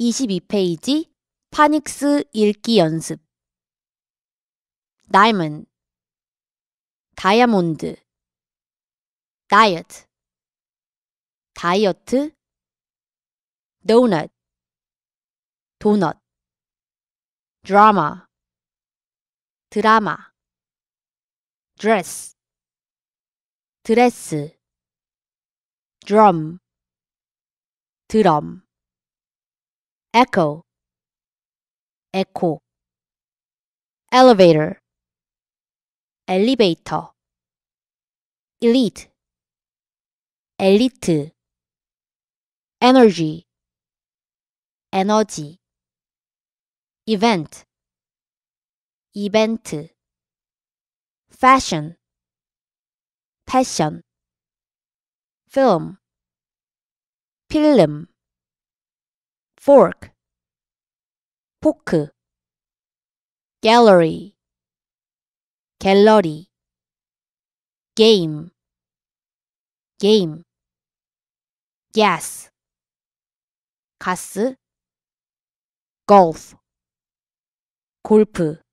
22페이지 파닉스 읽기 연습 다이먼드 다이아몬드 다이어트 다이어트 도넛 도넛 드라마 드라마 드레스 드레스 드럼 드럼 echo, echo. Elevator, elevator. Elite, elite. Energy, energy. Event, event. Fashion, passion. Film, film. Fork, 포크 gallery Gallery. game game gas Gas. golf Golf.